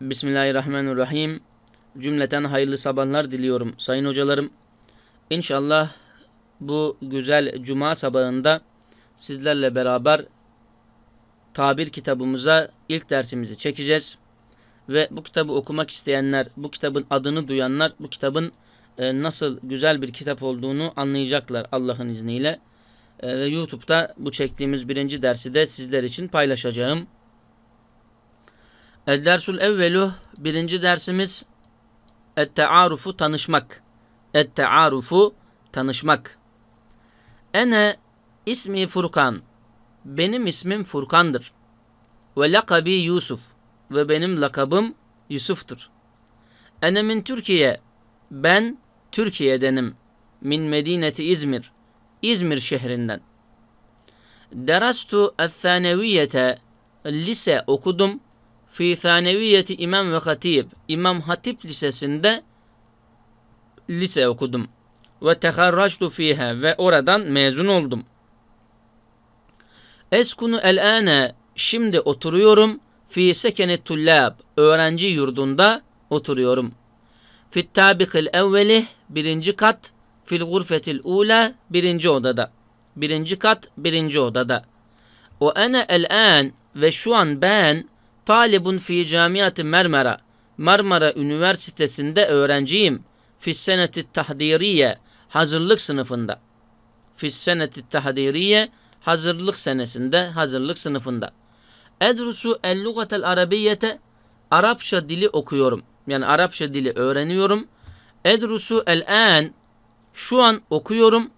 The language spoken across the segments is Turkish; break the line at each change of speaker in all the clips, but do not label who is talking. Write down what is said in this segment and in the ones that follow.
Bismillahirrahmanirrahim. Cümleten hayırlı sabahlar diliyorum sayın hocalarım. İnşallah bu güzel cuma sabahında sizlerle beraber tabir kitabımıza ilk dersimizi çekeceğiz. Ve bu kitabı okumak isteyenler, bu kitabın adını duyanlar bu kitabın e, nasıl güzel bir kitap olduğunu anlayacaklar Allah'ın izniyle. E, ve YouTube'da bu çektiğimiz birinci dersi de sizler için paylaşacağım. Dersul evvelu birinci dersimiz ettearufu tanışmak. Ettearufu tanışmak. Ene ismi Furkan. Benim ismim Furkan'dır. Ve lakabi Yusuf. Ve benim lakabım Yusuf'tur. Ene min Türkiye. Ben Türkiye'denim. Min medineti İzmir. İzmir şehrinden. Derastu el lise okudum fi Thaneviyeti İmam ve Hatib İmam Hatip Lisesi'nde lise okudum. Ve teharraçtu fiha ve oradan mezun oldum. Eskunu el-ane şimdi oturuyorum fi sekeni tullab öğrenci yurdunda oturuyorum. Fit tabikil evveli birinci kat fil gurfetil ula birinci odada. Birinci kat birinci odada. O ene el-an ve şu an ben Talibun fi camiyati Marmara, Marmara Üniversitesi'nde öğrenciyim. Fis seneti tahdiriye. Hazırlık sınıfında. Fis seneti tahdiriye. Hazırlık senesinde, hazırlık sınıfında. Edrusu el lugatel arabiyete. Arapça dili okuyorum. Yani Arapça dili öğreniyorum. Edrusu el en. Şu an okuyorum.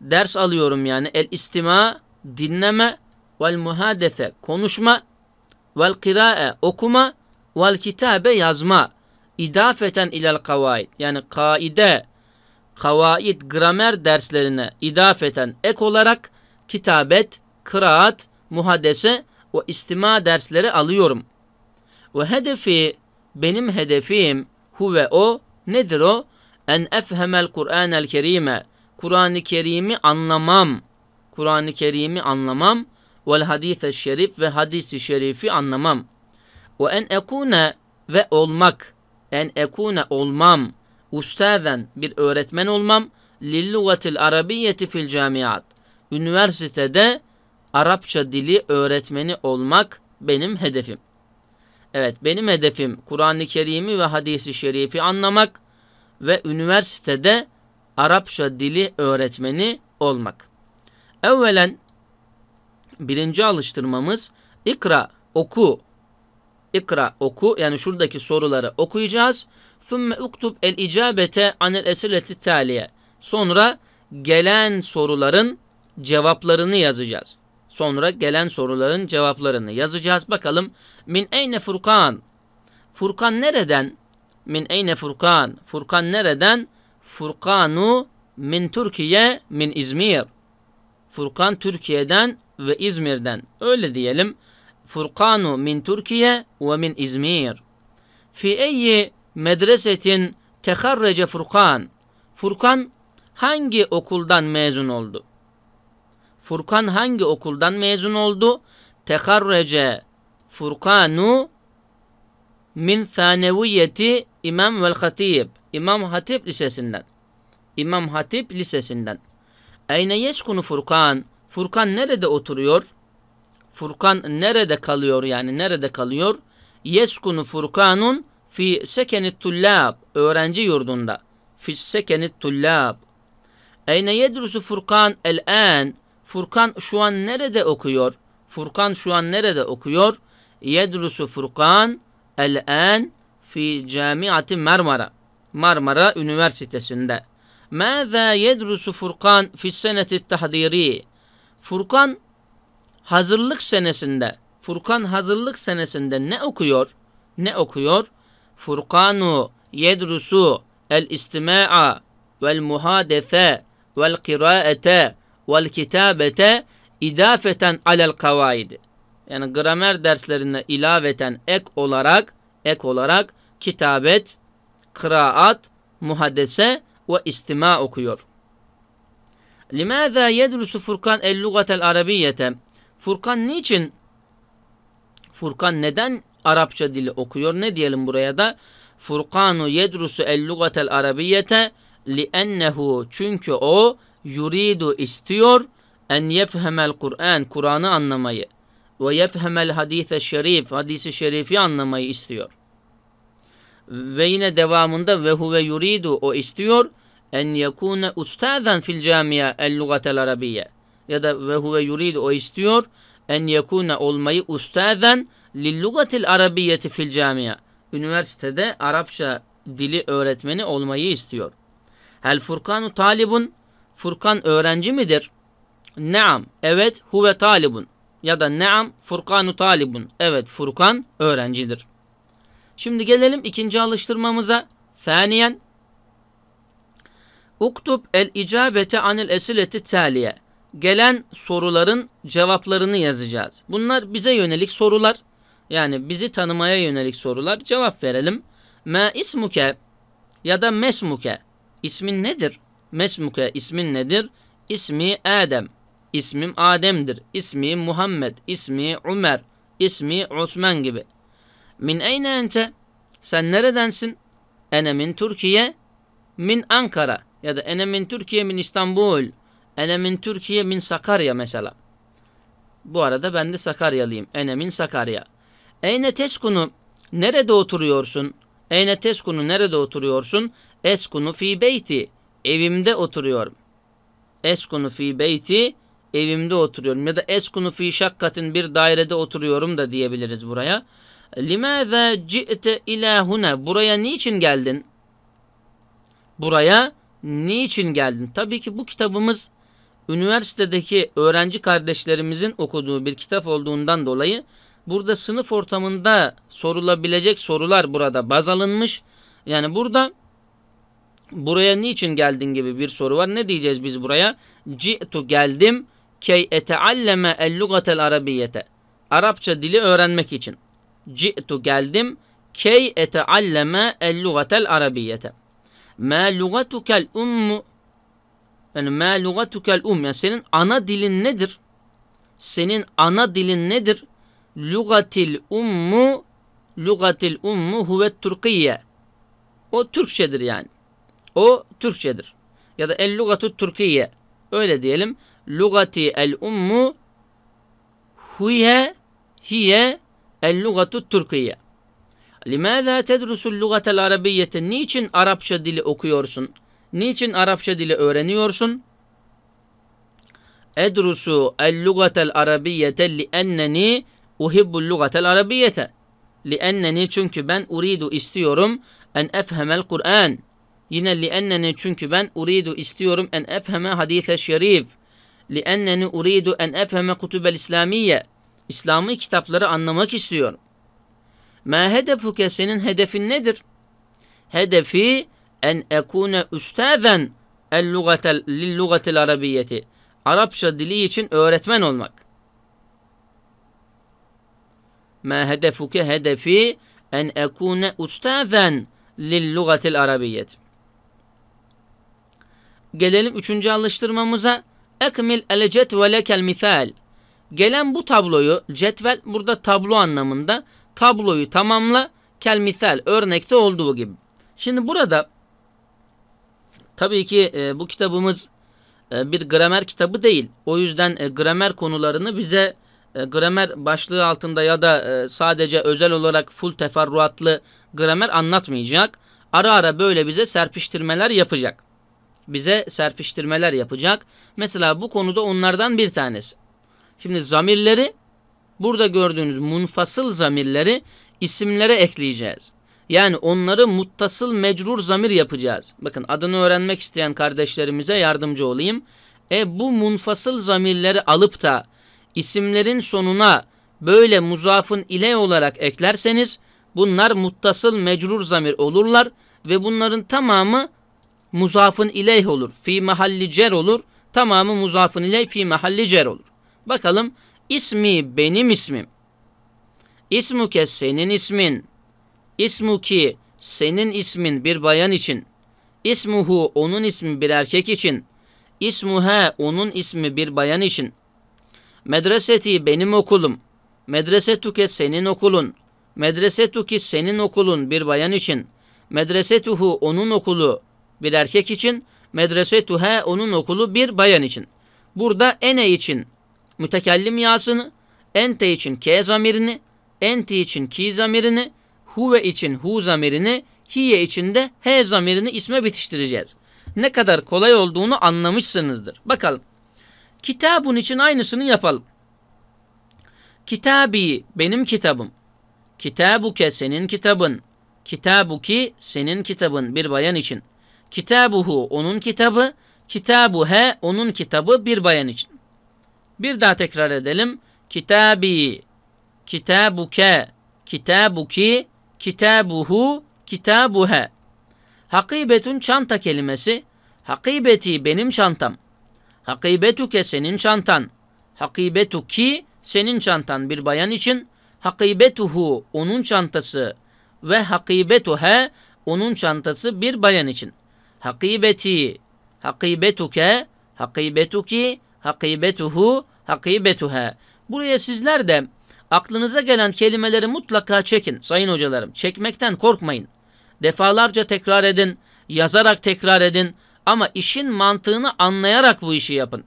Ders alıyorum yani. El istima, dinleme vel muhadese, konuşma vel kirae okuma vel kitabe yazma idafeten ilel kavaid yani kaide kavaid gramer derslerine idafeten ek olarak kitabet, kıraat, muhadese ve istima dersleri alıyorum. Ve hedefi benim hedefim hu ve o nedir o? En efhemel Kur'an el kerime. Kur'an-ı Kerim'i anlamam. Kur'an-ı Kerim'i anlamam vel hadise şerif ve hadisi şerifi anlamam. Ve en ekune ve olmak, en ekune olmam, ustazen bir öğretmen olmam, lillugatil arabiyeti fil camiat. Üniversitede Arapça dili öğretmeni olmak benim hedefim. Evet benim hedefim Kur'an-ı Kerim'i ve hadisi şerifi anlamak ve üniversitede Arapça dili öğretmeni olmak. Evvelen birinci alıştırmamız ikra oku. İkra oku yani şuradaki soruları okuyacağız. Thumme uktub el icabete anel esileti taliye. Sonra gelen soruların cevaplarını yazacağız. Sonra gelen soruların cevaplarını yazacağız. Bakalım min eyne Furkan? Furkan nereden? Min eyne Furkan? Furkan nereden? Furkanu min Türkiye min İzmir. Furkan Türkiye'den, ve İzmir'den. Öyle diyelim. Furkanu min Türkiye ve min İzmir. Fi eyyi medresetin teharrece Furkan. Furkan hangi okuldan mezun oldu? Furkan hangi okuldan mezun oldu? Teharrece Furkanu min thaneviyeti İmam vel Hatib. İmam Hatip Lisesi'nden. İmam Hatip Lisesi'nden. Eyne yeskunu Furkan? Furkan nerede oturuyor? Furkan nerede kalıyor yani nerede kalıyor? Yeskunu Furkanun fi sekeni tullab öğrenci yurdunda. Fi sekeni tullab. Eyne yedrusu Furkan el an? Furkan şu an nerede okuyor? Furkan şu an nerede okuyor? Yedrusu Furkan el an fi camiati Marmara. Marmara Üniversitesi'nde. Mâzâ yedrusu Furkan fi seneti tahdiri? Furkan hazırlık senesinde Furkan hazırlık senesinde ne okuyor? Ne okuyor? Furkanu yedrusu el istima'a vel muhadese vel kiraete vel kitabete idafeten alel kavaidi. Yani gramer derslerine ilaveten ek olarak ek olarak kitabet, kıraat, muhadese ve istima okuyor. Limâzâ yedrusu Furkan el-lugatel arabiyete. Furkan niçin? Furkan neden Arapça dili okuyor? Ne diyelim buraya da? Furkanu yedrusu el-lugatel arabiyete li'ennehu çünkü o yuridu istiyor en yefhemel Kur'an Kur'an'ı anlamayı ve yefhemel hadise şerif hadisi şerifi anlamayı istiyor. Ve yine devamında ve huve yuridu o istiyor en yekune ustazen fil camia el lugatel arabiye ya da ve huve yurid o istiyor en yekune olmayı ustazen lil lugatil arabiyeti fil camia üniversitede Arapça dili öğretmeni olmayı istiyor. Hel Furkanu talibun Furkan öğrenci midir? Naam. Evet huve talibun. Ya da naam Furkanu talibun. Evet Furkan öğrencidir. Şimdi gelelim ikinci alıştırmamıza. Saniyen Uktub el icabete anil esileti taliye. Gelen soruların cevaplarını yazacağız. Bunlar bize yönelik sorular. Yani bizi tanımaya yönelik sorular. Cevap verelim. Ma ismuke ya da mesmuke. İsmin nedir? Mesmuke ismin nedir? İsmi Adem. İsmim Adem'dir. İsmi Muhammed. İsmi Ömer. İsmi Osman gibi. Min eyne ente? Sen neredensin? Ene min Türkiye. Min Ankara. Ya da ene min Türkiye min İstanbul. Ene min Türkiye min Sakarya mesela. Bu arada ben de Sakaryalıyım. Ene min Sakarya. Eyne teskunu nerede oturuyorsun? Eyne teskunu nerede oturuyorsun? Eskunu fi beyti. Evimde oturuyorum. Eskunu fi beyti evimde oturuyorum. Ya da eskunu fi şakkatin bir dairede oturuyorum da diyebiliriz buraya. Limâzâ ci'te ilâhune. Buraya niçin geldin? Buraya niçin geldin? Tabii ki bu kitabımız üniversitedeki öğrenci kardeşlerimizin okuduğu bir kitap olduğundan dolayı burada sınıf ortamında sorulabilecek sorular burada baz alınmış. Yani burada buraya niçin geldin gibi bir soru var. Ne diyeceğiz biz buraya? Ci'tu geldim key etealleme el lugatel arabiyete. Arapça dili öğrenmek için. Ci'tu geldim key etealleme el lugatel arabiyete. Ma lugatukel ummu yani ma lugatukel um yani senin ana dilin nedir? Senin ana dilin nedir? Lugatil ummu lugatil ummu huvet Türkiye. O Türkçedir yani. O Türkçedir. Ya da el lugatu Türkiye. Öyle diyelim. Lugati el ummu huye hiye el lugatu Türkiye. لِمَاذَا تَدْرُسُ اللُّغَةَ الْعَرَبِيَّةِ Niçin Arapça dili okuyorsun? Niçin Arapça dili öğreniyorsun? Edrusu el-lugatel arabiyyete li'enneni uhibbul lugatel arabiyyete. Li'enneni çünkü ben uridu istiyorum en efhemel Kur'an. Yine li li'enneni çünkü ben uridu istiyorum en efheme hadise şerif. Li Li'enneni uridu en efheme kutubel İslamiyye. İslami kitapları anlamak istiyorum. Ma hedefuke senin hedefin nedir? Hedefi en ekune üstazen el lugatel lil lugatil arabiyeti. Arapça dili için öğretmen olmak. Ma hedefuke hedefi en ekune ustazen lil lugatil arabiyyet. Gelelim üçüncü alıştırmamıza. Ekmil el cetvel lekel misal. Gelen bu tabloyu cetvel burada tablo anlamında tabloyu tamamla kel misal örnekte olduğu gibi. Şimdi burada tabii ki e, bu kitabımız e, bir gramer kitabı değil. O yüzden e, gramer konularını bize e, gramer başlığı altında ya da e, sadece özel olarak full teferruatlı gramer anlatmayacak. Ara ara böyle bize serpiştirmeler yapacak. Bize serpiştirmeler yapacak. Mesela bu konuda onlardan bir tanesi. Şimdi zamirleri burada gördüğünüz munfasıl zamirleri isimlere ekleyeceğiz. Yani onları muttasıl mecrur zamir yapacağız. Bakın adını öğrenmek isteyen kardeşlerimize yardımcı olayım. E bu munfasıl zamirleri alıp da isimlerin sonuna böyle muzafın ile olarak eklerseniz bunlar muttasıl mecrur zamir olurlar ve bunların tamamı muzafın ileyh olur. Fi mahalli cer olur. Tamamı muzafın ileyh fi mahalli cer olur. Bakalım İsmi benim ismim. İsmuke senin ismin. İsmuki senin ismin bir bayan için. İsmuhu onun ismi bir erkek için. İsmuhe onun ismi bir bayan için. Medreseti benim okulum. Medresetuke senin okulun. Medresetuki senin okulun bir bayan için. Medresetuhu onun okulu bir erkek için. Medresetuhe onun okulu bir bayan için. Burada ene için mütekellim yasını, ente için ke zamirini, enti için ki zamirini, huve için hu zamirini, hiye için de he zamirini isme bitiştireceğiz. Ne kadar kolay olduğunu anlamışsınızdır. Bakalım. Kitabun için aynısını yapalım. Kitabi benim kitabım. Kitabuke senin kitabın. Kitabuki senin kitabın bir bayan için. Kitabuhu onun kitabı. Kitabuhe onun kitabı bir bayan için. Bir daha tekrar edelim. Kitabi, kitabuke, kitabuki, kitabuhu, kitabuhe. Hakibetun çanta kelimesi. Hakibeti benim çantam. Hakibetuke senin çantan. Hakibetuki senin çantan bir bayan için. Hakibetuhu onun çantası ve hakibetuhe onun çantası bir bayan için. Hakibeti, hakibetuke, hakibetuki, hakibetuhu hakibetuha. Buraya sizler de aklınıza gelen kelimeleri mutlaka çekin sayın hocalarım. Çekmekten korkmayın. Defalarca tekrar edin, yazarak tekrar edin ama işin mantığını anlayarak bu işi yapın.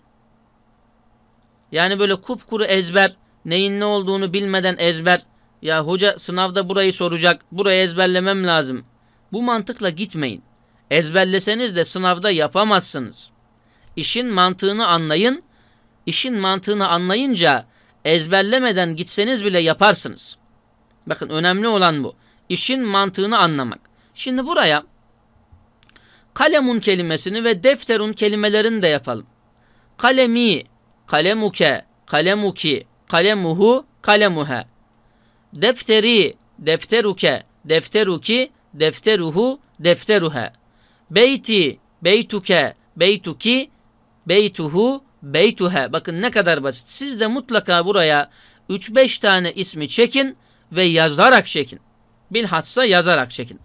Yani böyle kupkuru ezber, neyin ne olduğunu bilmeden ezber. Ya hoca sınavda burayı soracak, burayı ezberlemem lazım. Bu mantıkla gitmeyin. Ezberleseniz de sınavda yapamazsınız. İşin mantığını anlayın. İşin mantığını anlayınca ezberlemeden gitseniz bile yaparsınız. Bakın önemli olan bu. İşin mantığını anlamak. Şimdi buraya kalemun kelimesini ve defterun kelimelerini de yapalım. Kalemi, kalemuke, kalemuki, kalemuhu, kalemuhe. Defteri, defteruke, defteruki, defteruhu, defteruhe. Beyti, beytuke, beytuki, Beytuhu beytuhe. Bakın ne kadar basit. Siz de mutlaka buraya 3-5 tane ismi çekin ve yazarak çekin. Bilhassa yazarak çekin.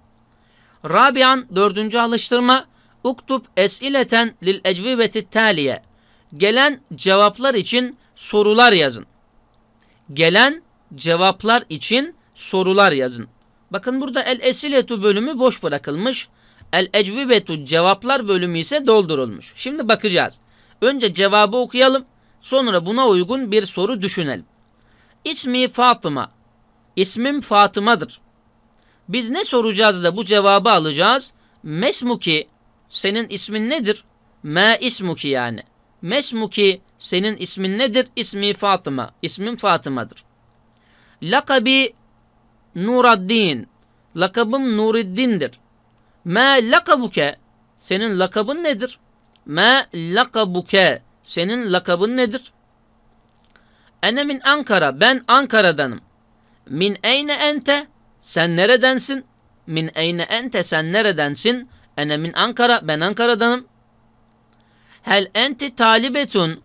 Rabian dördüncü alıştırma uktub esileten lil ecvibeti taliye. Gelen cevaplar için sorular yazın. Gelen cevaplar için sorular yazın. Bakın burada el esiletu bölümü boş bırakılmış. El ecvibetu cevaplar bölümü ise doldurulmuş. Şimdi bakacağız. Önce cevabı okuyalım. Sonra buna uygun bir soru düşünelim. İsmi Fatıma. İsmim Fatıma'dır. Biz ne soracağız da bu cevabı alacağız? Mesmuki senin ismin nedir? Ma ismuki yani. Mesmuki senin ismin nedir? İsmi Fatıma. İsmim Fatıma'dır. Lakabi Nuraddin. Lakabım Nuriddin'dir. Ma lakabuke senin lakabın nedir? Me lakabuke. Senin lakabın nedir? Ene min Ankara. Ben Ankara'danım. Min eyne ente? Sen neredensin? Min eyne ente? Sen neredensin? Ene min Ankara. Ben Ankara'danım. Hel enti talibetun?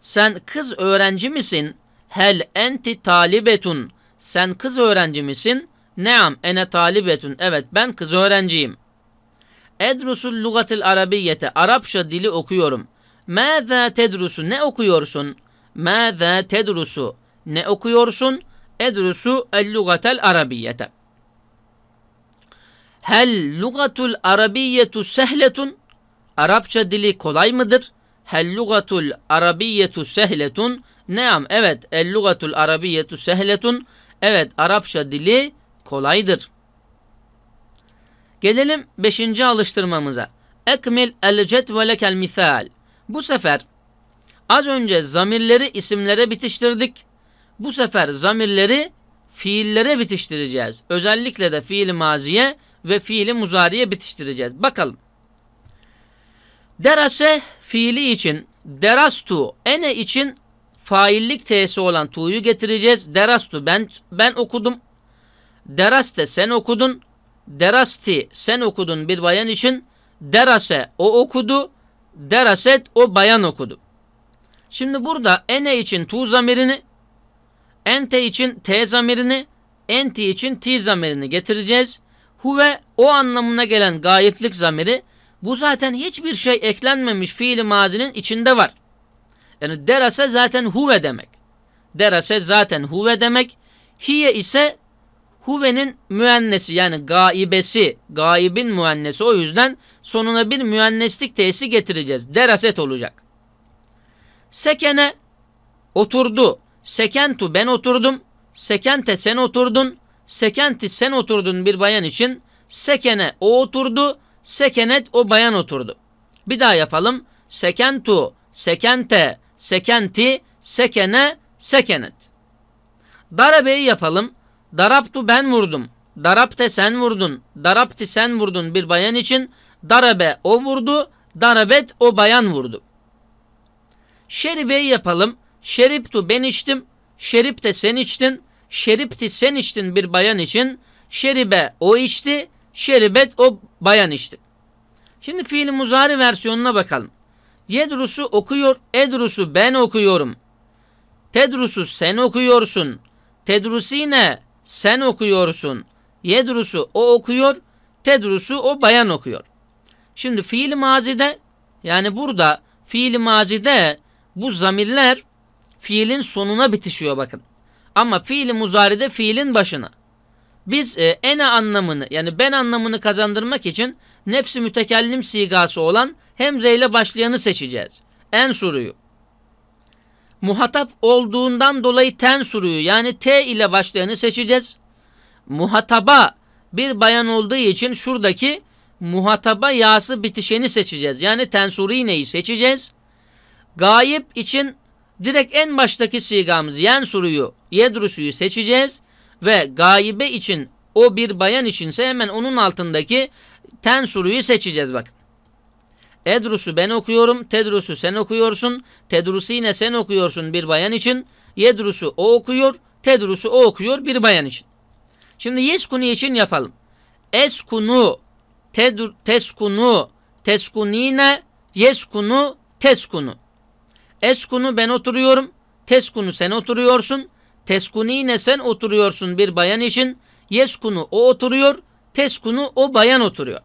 Sen kız öğrenci misin? Hel enti talibetun? Sen kız öğrenci misin? Neam ene talibetun. Evet ben kız öğrenciyim. Edrusul lugatil arabiyete. Arapça dili okuyorum. Mâzâ tedrusu. Ne okuyorsun? Mâzâ tedrusu. Ne okuyorsun? Edrusu el lugatel arabiyete. Hel lugatul arabiyyetu sehletun. Arapça dili kolay mıdır? Hel lugatul arabiyyetu sehletun. Neam evet. El lugatul arabiyyetu sehletun. Evet Arapça dili kolaydır. Gelelim beşinci alıştırmamıza. Ekmil el cetvel misal. Bu sefer az önce zamirleri isimlere bitiştirdik. Bu sefer zamirleri fiillere bitiştireceğiz. Özellikle de fiil maziye ve fiili muzariye bitiştireceğiz. Bakalım. Derase fiili için derastu ene için faillik t'si olan tu'yu getireceğiz. Derastu ben ben okudum. Deraste sen okudun derasti sen okudun bir bayan için derase o okudu deraset o bayan okudu. Şimdi burada ene için tu zamirini ente için te zamirini enti için ti zamirini getireceğiz. Huve o anlamına gelen gayetlik zamiri bu zaten hiçbir şey eklenmemiş fiili mazinin içinde var. Yani derase zaten huve demek. Derase zaten huve demek. Hiye ise Huve'nin müennesi yani gaibesi, gaibin müennesi o yüzden sonuna bir müenneslik tesi getireceğiz. Deraset olacak. Sekene oturdu. Sekentu ben oturdum. Sekente sen oturdun. Sekenti sen oturdun bir bayan için. Sekene o oturdu. Sekenet o bayan oturdu. Bir daha yapalım. Sekentu, sekente, sekenti, sekene, sekenet. Darabeyi yapalım. Daraptu ben vurdum. Darapte sen vurdun. Darapti sen vurdun bir bayan için. Darabe o vurdu. Darabet o bayan vurdu. Şeribe yapalım. Şeriptu ben içtim. Şeripte sen içtin. Şeripti sen içtin bir bayan için. Şeribe o içti. Şeribet o bayan içti. Şimdi fiil muzari versiyonuna bakalım. Yedrusu okuyor. Edrusu ben okuyorum. Tedrusu sen okuyorsun. Tedrusine sen okuyorsun. Yedrusu o okuyor. Tedrusu o bayan okuyor. Şimdi fiil mazide yani burada fiil mazide bu zamirler fiilin sonuna bitişiyor bakın. Ama fiil muzaride fiilin başına. Biz e, ene anlamını yani ben anlamını kazandırmak için nefsi mütekellim sigası olan hemzeyle başlayanı seçeceğiz. En soruyu muhatap olduğundan dolayı ten suruyu yani T ile başlayanı seçeceğiz. Muhataba bir bayan olduğu için şuradaki muhataba yası bitişeni seçeceğiz. Yani neyi seçeceğiz. Gayip için direkt en baştaki sigamız yensuruyu, yedrusuyu seçeceğiz. Ve gaibe için o bir bayan içinse hemen onun altındaki tensuruyu seçeceğiz bak. Edrusu ben okuyorum, tedrusu sen okuyorsun, tedrusu yine sen okuyorsun bir bayan için, yedrusu o okuyor, tedrusu o okuyor bir bayan için. Şimdi yeskunu için yapalım. Eskunu, tedur, teskunu, teskunine, yeskunu, teskunu. Eskunu ben oturuyorum, teskunu sen oturuyorsun, teskunine sen oturuyorsun bir bayan için, yeskunu o oturuyor, teskunu o bayan oturuyor.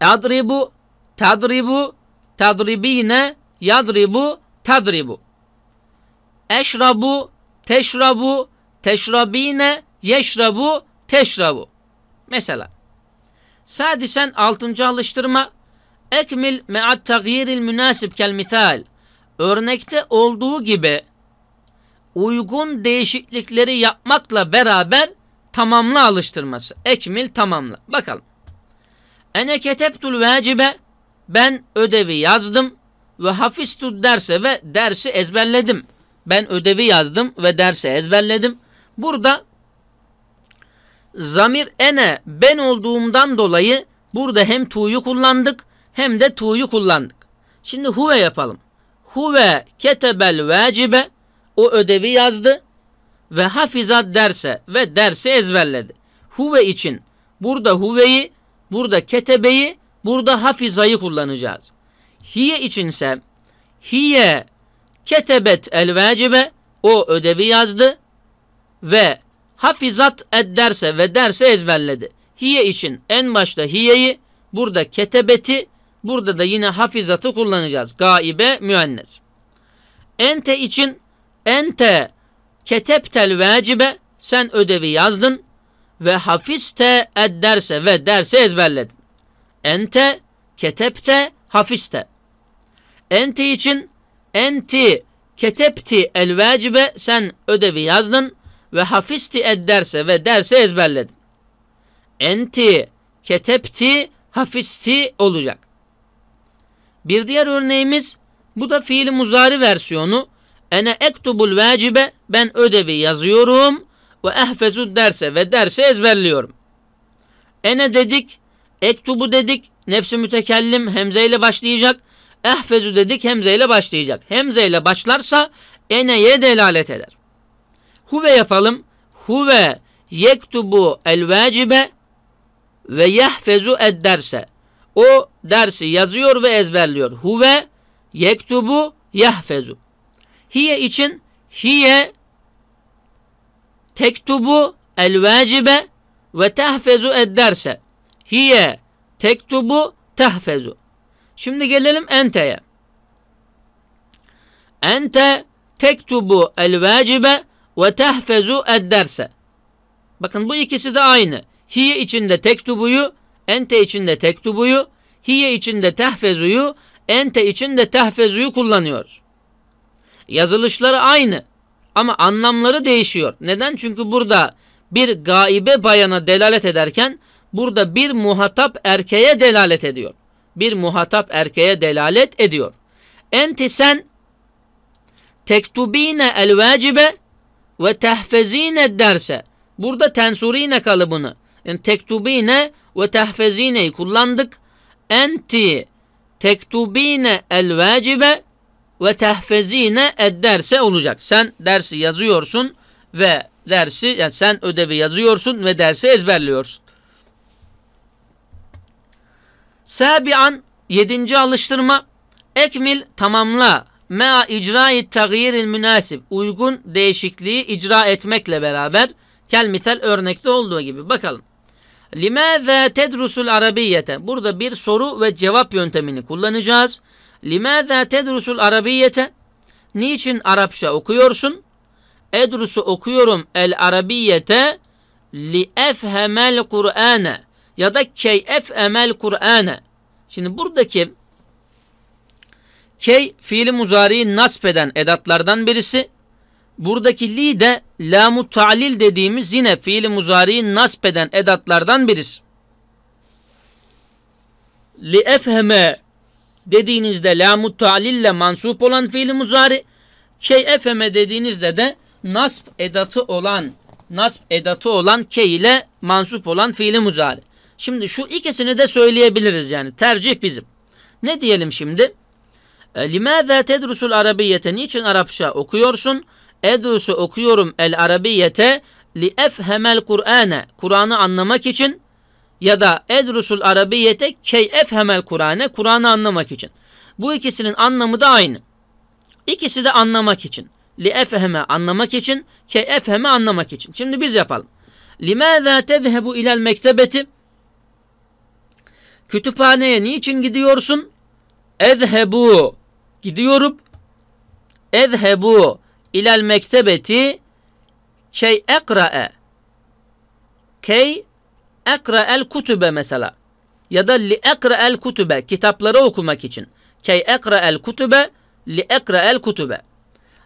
Yadribu, tadribu, tadribine, yadribu, tadribu. Eşrabu, teşrabu, teşrabine, yeşrabu, teşrabu. Mesela sadisen altıncı alıştırma ekmil me'at tagyiril münasip kel misal. Örnekte olduğu gibi uygun değişiklikleri yapmakla beraber tamamla alıştırması. Ekmil tamamla. Bakalım. Ene ketebtul vacibe ben ödevi yazdım ve hafistud derse ve dersi ezberledim. Ben ödevi yazdım ve dersi ezberledim. Burada zamir ene ben olduğumdan dolayı burada hem tu'yu kullandık hem de tu'yu kullandık. Şimdi huve yapalım. Huve ketebel vacibe o ödevi yazdı ve hafizat derse ve dersi ezberledi. Huve için burada huveyi Burada ketebeyi, burada hafizayı kullanacağız. Hiye içinse hiye ketebet el vacibe o ödevi yazdı ve hafizat ederse ve derse ezberledi. Hiye için en başta hiyeyi, burada ketebeti, burada da yine hafizatı kullanacağız. Gaibe müennes. Ente için ente keteptel vacibe sen ödevi yazdın ve hafiste edderse ve derse ezberledin. Ente, ketepte, hafiste. Enti için enti ketepti el vacibe sen ödevi yazdın ve hafisti edderse ve derse ezberledin. Enti ketepti hafisti olacak. Bir diğer örneğimiz bu da fiil muzari versiyonu. Ene ektubul vacibe ben ödevi yazıyorum ve ehfezu derse ve derse ezberliyorum. Ene dedik, ektubu dedik, nefsi mütekellim hemzeyle başlayacak. Ehfezu dedik hemzeyle başlayacak. Hemzeyle başlarsa eneye delalet eder. Huve yapalım. Huve yektubu el vacibe ve yehfezu ed derse. O dersi yazıyor ve ezberliyor. Huve yektubu yehfezu. Hiye için hiye tektubu el vacibe ve tehfezu edderse. Hiye tektubu tehfezu. Şimdi gelelim enteye. Ente tektubu el vacibe ve tehfezu edderse. Bakın bu ikisi de aynı. Hiye içinde tektubuyu, ente içinde tektubuyu, hiye içinde tehfezuyu, ente içinde tehfezuyu kullanıyor. Yazılışları aynı. Ama anlamları değişiyor. Neden? Çünkü burada bir gaibe bayana delalet ederken burada bir muhatap erkeğe delalet ediyor. Bir muhatap erkeğe delalet ediyor. Enti sen tektubine el vacibe ve tehfezine derse. Burada tensurine kalıbını yani tektubine ve tehfezineyi kullandık. Enti tektubine el vacibe ve tehfezine ederse olacak. Sen dersi yazıyorsun ve dersi yani sen ödevi yazıyorsun ve dersi ezberliyorsun. Sabian yedinci alıştırma ekmil tamamla Ma icra-i tagyirin münasip uygun değişikliği icra etmekle beraber kel mitel örnekte olduğu gibi bakalım. Limâzâ tedrusul arabiyete burada bir soru ve cevap yöntemini kullanacağız. Limâzâ tedrusul arabiyete? Niçin Arapça okuyorsun? Edrusu okuyorum el arabiyete li efhemel Kur'ane ya da key efemel Kur'ane. Şimdi buradaki key fiili muzariyi nasp eden edatlardan birisi. Buradaki li de lamu ta'lil dediğimiz yine fiili muzariyi nasp eden edatlardan birisi. Li efheme dediğinizde la mutalille mansup olan fiil muzari şey efeme dediğinizde de nasb edatı olan nasb edatı olan ke ile mansup olan fiil muzari. Şimdi şu ikisini de söyleyebiliriz yani tercih bizim. Ne diyelim şimdi? E, limâzâ tedrusul arabiyete niçin Arapça okuyorsun? Edrusu okuyorum el arabiyete li efhemel Kur'ane Kur'an'ı anlamak için ya da edrusul arabiyete key efhemel Kur'an'e Kur'an'ı anlamak için. Bu ikisinin anlamı da aynı. İkisi de anlamak için. Li efheme anlamak için, key efheme anlamak için. Şimdi biz yapalım. Limâzâ tezhebu ilel mektebeti Kütüphaneye niçin gidiyorsun? Ezhebu gidiyorum. Ezhebu ilel mektebeti şey ekra'e key e ekra el kutube mesela ya da li ekra el kutube kitapları okumak için. Key ekra el kutube li ekra el kutube.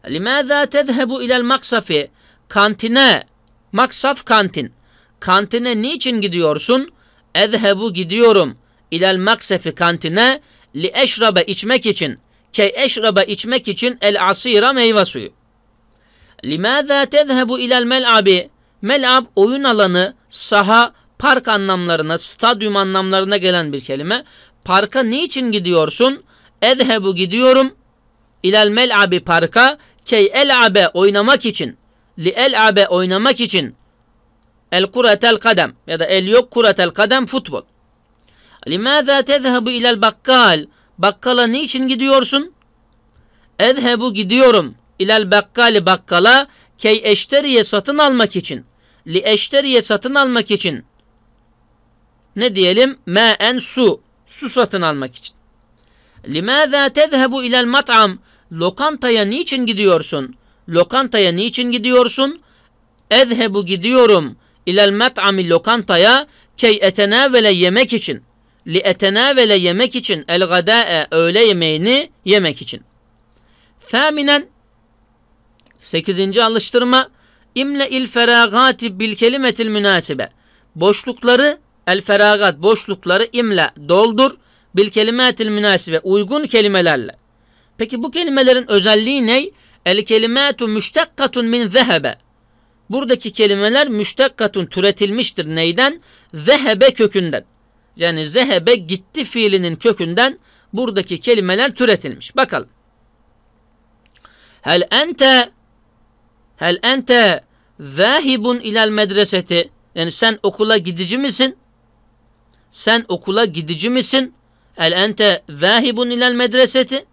Limaza tezhebu ilel maksafi kantine maksaf kantin. Kantine niçin gidiyorsun? Ezhebu gidiyorum. İlel maksafi kantine li eşrabe içmek için. Key eşrabe içmek için el asira meyve suyu. Limaza tezhebu ilel mel'abi. Mel'ab oyun alanı, saha park anlamlarına, stadyum anlamlarına gelen bir kelime. Parka niçin gidiyorsun? Edhebu gidiyorum. İlel mel'abi parka. Key el'abe oynamak için. Li el'abe oynamak için. El kuratel kadem ya da el yok kuratel kadem futbol. Limâzâ tezhebu ilel bakkal. Bakkala niçin gidiyorsun? Edhebu gidiyorum. İlel bakkali bakkala key eşteriye satın almak için. Li eşteriye satın almak için ne diyelim? Me'en su. Su satın almak için. Limâzâ tezhebu ilel mat'am. Lokantaya niçin gidiyorsun? Lokantaya niçin gidiyorsun? Ezhebu gidiyorum. İlel mat'ami lokantaya key etenavele yemek için. Li etenavele yemek için. El gadâe öğle yemeğini yemek için. Feminen 8. alıştırma İmle il feragati bil kelimetil münasibe. Boşlukları El feragat boşlukları imle doldur. Bil kelimatil münasibe uygun kelimelerle. Peki bu kelimelerin özelliği ne? El kelimatu müştakkatun min zehebe. Buradaki kelimeler müştakkatun türetilmiştir neyden? Zehebe kökünden. Yani zehebe gitti fiilinin kökünden buradaki kelimeler türetilmiş. Bakalım. Hel ente Hel ente zahibun ilel medreseti. Yani sen okula gidici misin? Sen okula gidici misin? El ente vahibun ilel medreseti?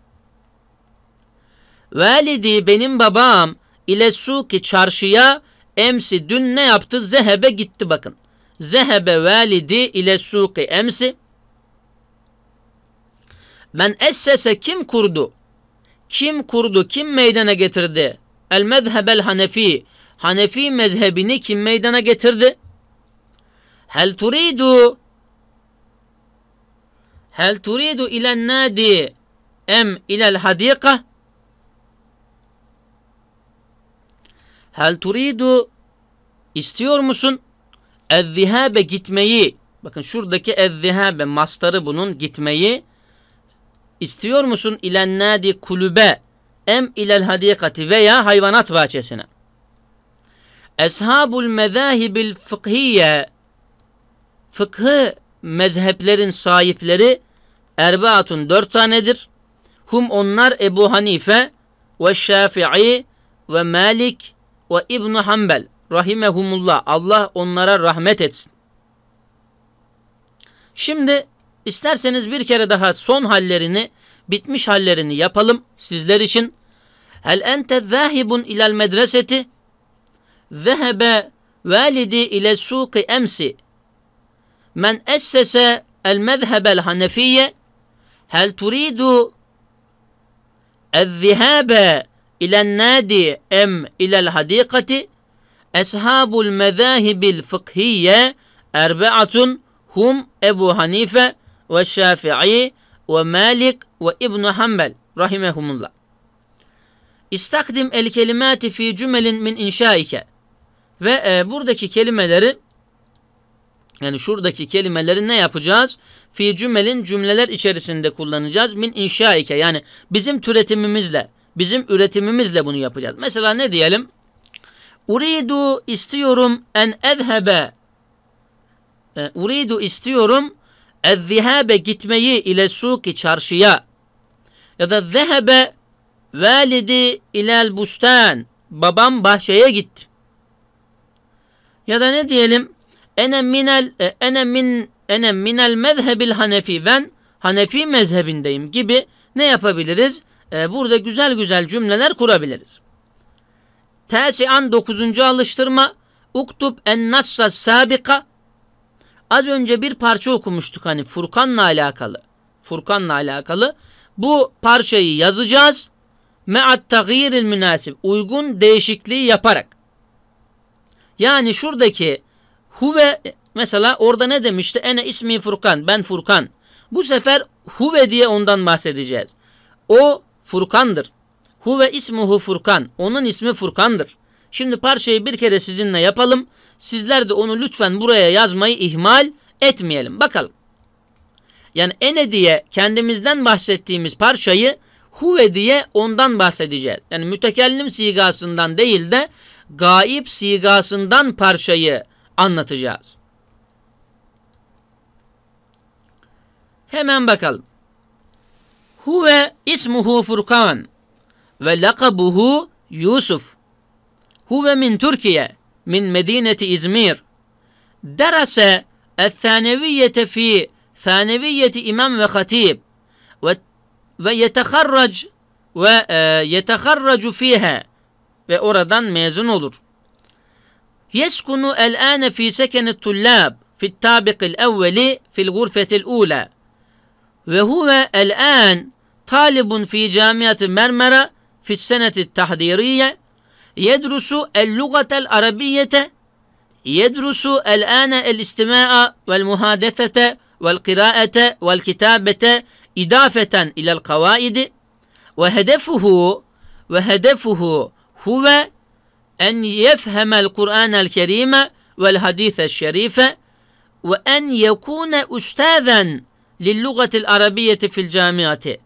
Validi benim babam ile suki çarşıya emsi dün ne yaptı? Zehebe gitti bakın. Zehebe validi ile suki emsi. Ben essese kim kurdu? Kim kurdu? Kim meydana getirdi? El mezhebel hanefi. Hanefi mezhebini kim meydana getirdi? Hel turidu Hel turidu ilen nadi em ilel hadika? Hel turidu istiyor musun? Ezzihabe gitmeyi. Bakın şuradaki ezzihabe mastarı bunun gitmeyi. istiyor musun ilen nadi kulübe em ilel hadikati veya hayvanat bahçesine? Eshabul mezahibil fıkhiye fıkhı mezheplerin sahipleri Erbaatun dört tanedir. Hum onlar Ebu Hanife ve Şafii ve Malik ve İbnu Hanbel. Rahimehumullah. Allah onlara rahmet etsin. Şimdi isterseniz bir kere daha son hallerini, bitmiş hallerini yapalım sizler için. Hel ente zahibun ilel medreseti zehebe validi ile suki emsi men essese el mezhebel hanefiye Hel turidu الذهاب إلى النادي أم إلى الحديقة أصحاب المذاهب الفقهية أربعة هم أبو حنيفة والشافعي ومالك وابن حنبل رحمهم الله İstakdim el kelimati fi cümelin min inşaike ve e, buradaki kelimeleri yani şuradaki kelimeleri ne yapacağız? Fi cümelin cümleler içerisinde kullanacağız. Min inşaike yani bizim türetimimizle, bizim üretimimizle bunu yapacağız. Mesela ne diyelim? Uridu istiyorum en ezhebe. E, uridu istiyorum ezzihabe gitmeyi ile suki çarşıya. Ya da zehebe validi ilel bustan. Babam bahçeye gitti. Ya da ne diyelim? ene minel e, ene min ene minel mezhebil hanefi ben hanefi mezhebindeyim gibi ne yapabiliriz? E, burada güzel güzel cümleler kurabiliriz. Tesian 9. alıştırma Uktub en nassa sabika Az önce bir parça okumuştuk hani Furkan'la alakalı. Furkan'la alakalı. Bu parçayı yazacağız. Me'at tagiril münasib, Uygun değişikliği yaparak. Yani şuradaki Huve mesela orada ne demişti? Ene ismi Furkan. Ben Furkan. Bu sefer huve diye ondan bahsedeceğiz. O Furkan'dır. Huve ismuhu Furkan. Onun ismi Furkan'dır. Şimdi parçayı bir kere sizinle yapalım. Sizler de onu lütfen buraya yazmayı ihmal etmeyelim. Bakalım. Yani ene diye kendimizden bahsettiğimiz parçayı huve diye ondan bahsedeceğiz. Yani mütekellim sigasından değil de gaip sigasından parçayı anlatacağız. Hemen bakalım. Huve ismuhu Furkan ve lakabuhu Yusuf. Huve min Türkiye min Medineti İzmir. Derese el-thaneviyete fi thaneviyeti imam ve hatib ve ve ve e, ve oradan mezun olur. يسكن الآن في سكن الطلاب في الطابق الأول في الغرفة الأولى وهو الآن طالب في جامعة مرمرة في السنة التحضيرية يدرس اللغة العربية يدرس الآن الاستماع والمحادثة والقراءة والكتابة إضافة إلى القواعد وهدفه وهدفه هو en yefhemel Kur'anel kerime vel hadise şerife ve en yekune üstazen lillugatil arabiyeti fil camiati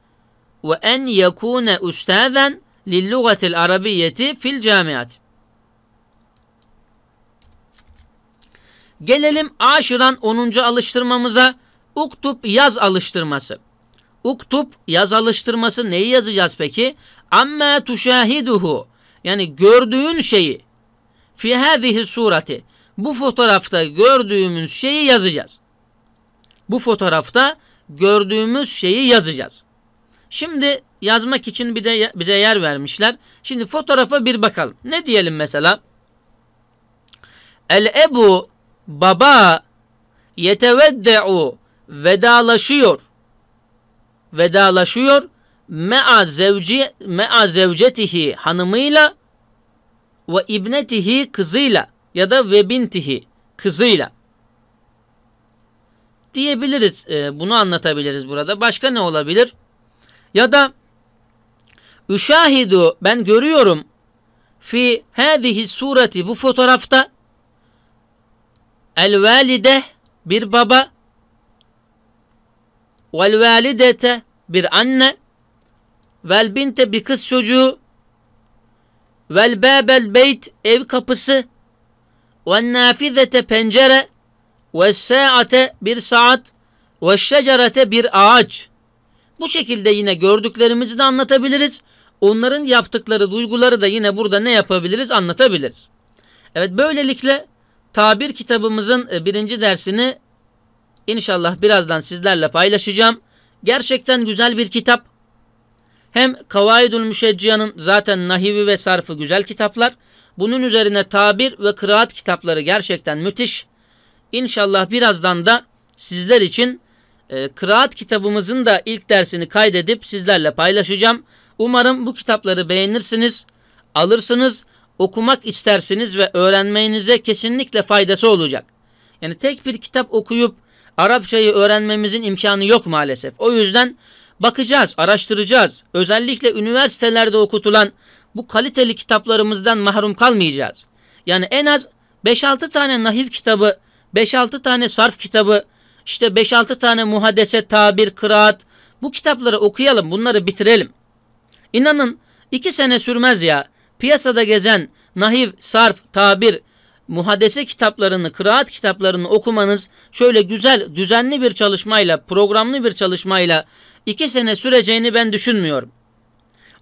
ve en yekune üstazen lillugatil arabiyeti fil camiati. Gelelim aşıran 10. alıştırmamıza uktub yaz alıştırması. Uktub yaz alıştırması neyi yazacağız peki? Amma tuşahiduhu yani gördüğün şeyi fi hâzihi surati bu fotoğrafta gördüğümüz şeyi yazacağız. Bu fotoğrafta gördüğümüz şeyi yazacağız. Şimdi yazmak için bir de bize yer vermişler. Şimdi fotoğrafa bir bakalım. Ne diyelim mesela? El Ebu baba yetevedde'u vedalaşıyor. Vedalaşıyor me'a zevci me'a zevcetihi hanımıyla ve ibnetihi kızıyla ya da ve bintihi kızıyla diyebiliriz. E, bunu anlatabiliriz burada. Başka ne olabilir? Ya da Üşahidu ben görüyorum fi hadihi sureti bu fotoğrafta el valide bir baba vel validete bir anne vel binte bir kız çocuğu vel bebel beyt ev kapısı ve nafizete pencere ve saate bir saat ve şecerete bir ağaç. Bu şekilde yine gördüklerimizi de anlatabiliriz. Onların yaptıkları duyguları da yine burada ne yapabiliriz anlatabiliriz. Evet böylelikle tabir kitabımızın e, birinci dersini inşallah birazdan sizlerle paylaşacağım. Gerçekten güzel bir kitap. Hem Kavaidul Müşecciya'nın zaten nahivi ve sarfı güzel kitaplar. Bunun üzerine tabir ve kıraat kitapları gerçekten müthiş. İnşallah birazdan da sizler için e, kıraat kitabımızın da ilk dersini kaydedip sizlerle paylaşacağım. Umarım bu kitapları beğenirsiniz, alırsınız, okumak istersiniz ve öğrenmenize kesinlikle faydası olacak. Yani tek bir kitap okuyup Arapçayı öğrenmemizin imkanı yok maalesef. O yüzden bakacağız, araştıracağız. Özellikle üniversitelerde okutulan bu kaliteli kitaplarımızdan mahrum kalmayacağız. Yani en az 5-6 tane nahiv kitabı, 5-6 tane sarf kitabı, işte 5-6 tane muhadese, tabir, kıraat bu kitapları okuyalım, bunları bitirelim. İnanın 2 sene sürmez ya. Piyasada gezen nahiv, sarf, tabir, muhadese kitaplarını, kıraat kitaplarını okumanız şöyle güzel, düzenli bir çalışmayla, programlı bir çalışmayla iki sene süreceğini ben düşünmüyorum.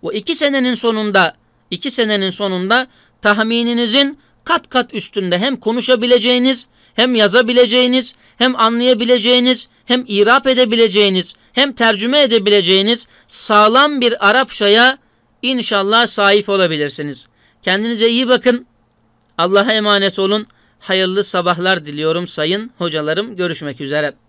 O iki senenin sonunda, iki senenin sonunda tahmininizin kat kat üstünde hem konuşabileceğiniz, hem yazabileceğiniz, hem anlayabileceğiniz, hem irap edebileceğiniz, hem tercüme edebileceğiniz sağlam bir Arapçaya inşallah sahip olabilirsiniz. Kendinize iyi bakın. Allah'a emanet olun. Hayırlı sabahlar diliyorum sayın hocalarım. Görüşmek üzere.